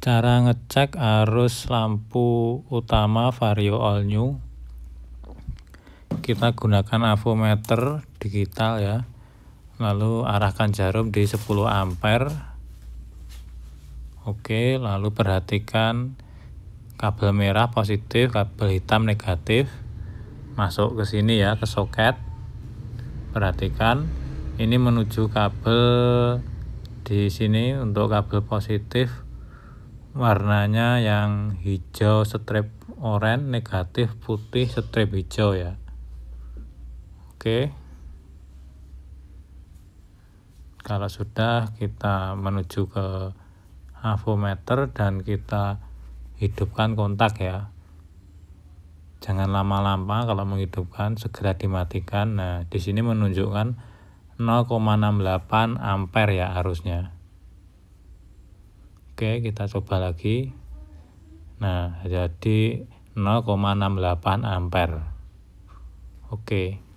Cara ngecek arus lampu utama vario all new. Kita gunakan avometer digital ya. Lalu arahkan jarum di 10 ampere. Oke, lalu perhatikan kabel merah positif, kabel hitam negatif. Masuk ke sini ya, ke soket. Perhatikan ini menuju kabel di sini untuk kabel positif warnanya yang hijau strip oranye negatif putih strip hijau ya oke kalau sudah kita menuju ke avometer dan kita hidupkan kontak ya jangan lama-lama kalau menghidupkan segera dimatikan nah di sini menunjukkan 0,68 ampere ya arusnya Oke, kita coba lagi. Nah, jadi 0,68 ampere. Oke.